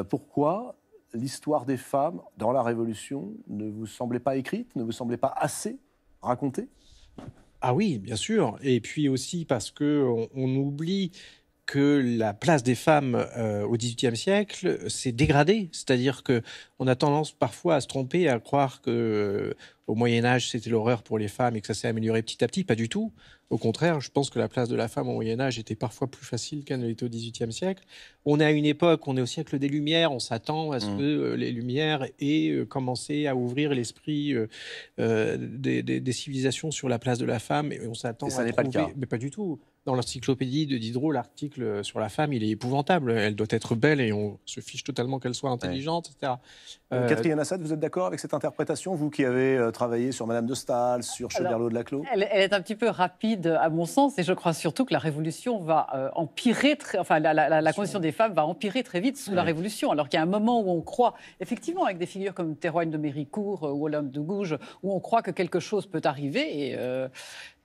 Euh, pourquoi l'histoire des femmes dans la Révolution ne vous semblait pas écrite, ne vous semblait pas assez racontée Ah oui, bien sûr. Et puis aussi parce que on, oublie que la place des femmes euh, au XVIIIe siècle s'est dégradée. C'est-à-dire que on a tendance parfois à se tromper, à croire que au Moyen Âge, c'était l'horreur pour les femmes et que ça s'est amélioré petit à petit. Pas du tout. Au contraire, je pense que la place de la femme au Moyen Âge était parfois plus facile qu'elle ne l'était au XVIIIe siècle. On est à une époque, on est au siècle des Lumières, on s'attend à ce mm. que euh, les Lumières aient euh, commencé à ouvrir l'esprit euh, des, civilisations sur la place de la femme et on s'attend à ça n'est pas le cas. Mais pas du tout. Dans l'encyclopédie de Diderot, l'article sur la femme, il est épouvantable. Elle doit être belle et on se fiche totalement qu'elle soit intelligente, etc. Catherine Assad, vous êtes d'accord avec cette interprétation, vous qui avez travailler sur Madame de Stahl, sur Cheverlot de La elle, elle, est un petit peu rapide à mon sens et je crois surtout que la Révolution va euh, empirer, très, enfin la, condition des femmes va empirer très vite sous la Révolution, alors qu'il y a un moment où on croit, effectivement avec des figures comme Théroigne de Méricourt euh, ou Olympe de Gouges, où on croit que quelque chose peut arriver et euh,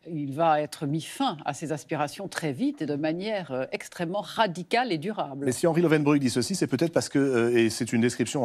il va être mis fin à ses aspirations très vite et de manière euh, extrêmement radicale et durable. Mais si Henri Lovenbrug dit ceci, c'est peut-être parce que, euh, et c'est une description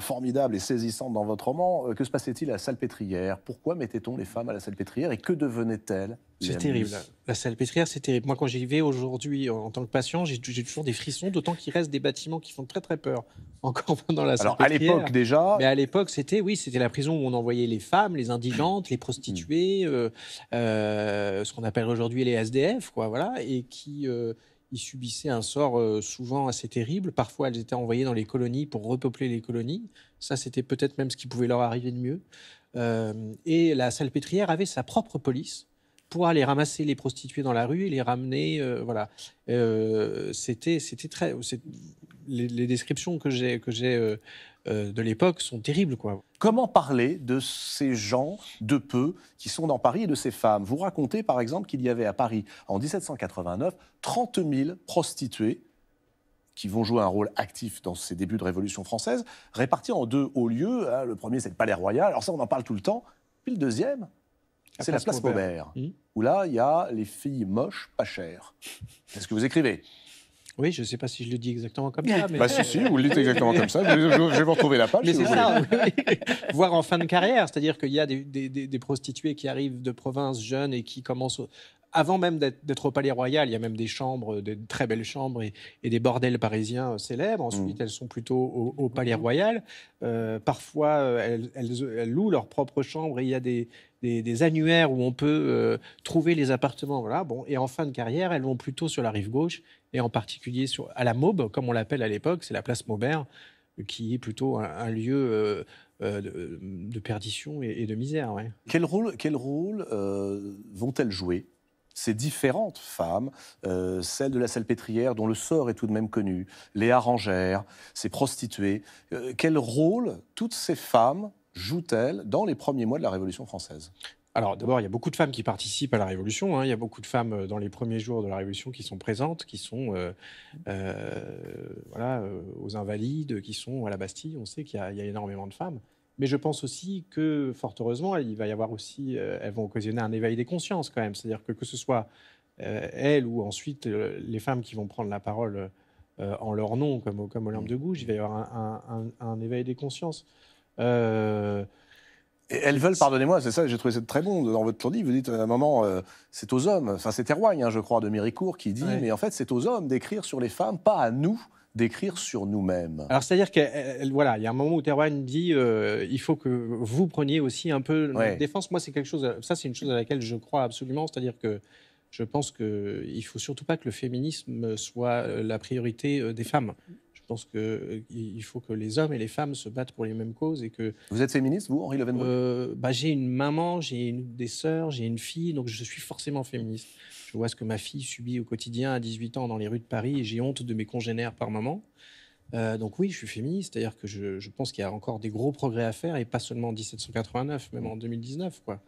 formidable et saisissante dans votre roman, euh, que se passait-il à la salpêtrière Pourquoi mettait-on les femmes à la salpêtrière et que devenaient-elles c'est terrible. La, salle salpêtrière, c'est terrible. Moi, quand j'y vais aujourd'hui en, tant que patient, j'ai toujours des frissons, d'autant qu'il reste des bâtiments qui font très très peur. Encore pendant la salle salpêtrière. Alors à l'époque déjà. Mais à l'époque, c'était oui, c'était la prison où on envoyait les femmes, les indigentes, les prostituées, hmm. euh, euh, ce qu'on appelle aujourd'hui les SDF, quoi, voilà, et qui euh, subissaient un sort souvent assez terrible. Parfois, elles étaient envoyées dans les colonies pour repeupler les colonies. Ça, c'était peut-être même ce qui pouvait leur arriver de mieux. et la salpêtrière avait sa propre police pour aller ramasser les prostituées dans la rue et les ramener. Euh, voilà. Euh, c'était, très. Les, descriptions que j'ai, que j'ai euh, de l'époque sont terribles, quoi. Comment parler de ces gens de peu qui sont dans Paris et de ces femmes Vous racontez, par exemple, qu'il y avait à Paris, en 1789, 30 000 prostituées qui vont jouer un rôle actif dans ces débuts de Révolution française, réparties en deux hauts lieux. Hein. le premier, c'est le Palais Royal. Alors ça, on en parle tout le temps. Puis le deuxième, c'est la place Maubert, mmh. où là, il y a les filles moches, pas chères. C'est ce que vous écrivez. Oui, je ne sais pas si je le dis exactement comme ça. Mais... Bah, si, vous le dites exactement comme ça. Je, vais vous retrouver la page. Voir en fin de carrière, c'est-à-dire qu'il y a des, des, prostituées qui arrivent de province jeunes et qui commencent avant même d'être au Palais Royal, il y a même des chambres, euh, de très belles chambres et, des bordels parisiens euh, célèbres. Ensuite, mmh. elles sont plutôt au, mmh. Palais Royal. Euh, parfois, elles, louent leurs propres chambres et il y a des, des, annuaires où on peut trouver les appartements. Voilà. Bon, et en fin de carrière, elles vont plutôt sur la rive gauche et en particulier sur, à la Maube, comme on l'appelle à l'époque, c'est la place Maubert, qui est plutôt un, lieu. de, perdition et, de misère. Quel rôle, quel rôle vont-elles jouer ces différentes femmes, euh, celles de la salpêtrière dont le sort est tout de même connu, les harangères, ces prostituées, euh, quel rôle toutes ces femmes jouent-elles dans les premiers mois de la Révolution française alors d'abord, il y a beaucoup de femmes qui participent à la Révolution. Hein. Il y a beaucoup de femmes euh, dans les premiers jours de la Révolution qui sont présentes, qui sont voilà, aux Invalides, qui sont à la Bastille. On sait qu'il y, y, a énormément de femmes. Mais je pense aussi que, fort heureusement, il va y avoir aussi, euh, elles vont occasionner un éveil des consciences quand même. C'est-à-dire que que ce soit euh, elles ou ensuite euh, les femmes qui vont prendre la parole en leur nom, comme, comme Olympe de mm. Gouges, il va y avoir un, éveil des consciences. Et elles veulent, pardonnez-moi, c'est ça, j'ai trouvé ça très bon dans votre tournée, vous dites à un moment, c'est aux hommes, enfin c'est Terroigne, hein, je crois, de Méricourt, qui dit, mais en fait c'est aux hommes d'écrire sur les femmes, pas à nous, d'écrire sur nous-mêmes. Alors, c'est-à-dire qu'il euh, euh, voilà, y a un moment où Terwan dit euh, il faut que vous preniez aussi un peu la défense. Moi, c'est quelque chose, ça, c'est une chose à laquelle je crois absolument. C'est-à-dire que je pense qu'il ne faut surtout pas que le féminisme soit la priorité des femmes. Je pense qu'il euh, faut que les hommes et les femmes se battent pour les mêmes causes. Et que, vous êtes féministe, vous, Henri Levenbrun euh, bah, J'ai une maman, j'ai des sœurs, j'ai une fille, donc je suis forcément féministe. Je vois ce que ma fille subit au quotidien à 18 ans dans les rues de Paris et j'ai honte de mes congénères par moment. Euh, donc oui, je suis féministe, c'est-à-dire que je, je pense qu'il y a encore des gros progrès à faire, et pas seulement en 1789, même en 2019. Quoi.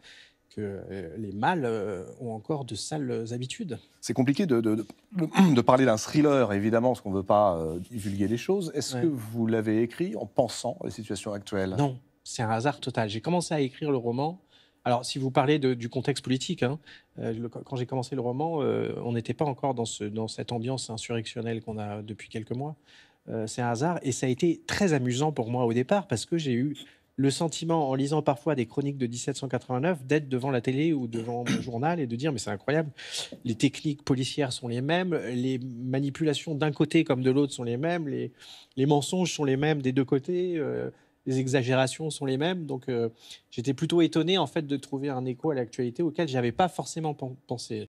Euh, les mâles euh, ont encore de sales habitudes. C'est compliqué de, parler d'un thriller, évidemment, parce qu'on ne veut pas euh, divulguer les choses. Est-ce que vous l'avez écrit en pensant à la situation actuelle Non, c'est un hasard total. J'ai commencé à écrire le roman. Alors, si vous parlez du contexte politique, hein, quand j'ai commencé le roman, on n'était pas encore dans, ce, cette ambiance insurrectionnelle qu'on a depuis quelques mois. c'est un hasard et ça a été très amusant pour moi au départ parce que j'ai eu le sentiment, en lisant parfois des chroniques de 1789, d'être devant la télé ou devant le journal et de dire, mais c'est incroyable, les techniques policières sont les mêmes, les manipulations d'un côté comme de l'autre sont les mêmes, les, mensonges sont les mêmes des deux côtés, euh, les exagérations sont les mêmes. Donc euh, j'étais plutôt étonné en fait de trouver un écho à l'actualité auquel je n'avais pas forcément pensé.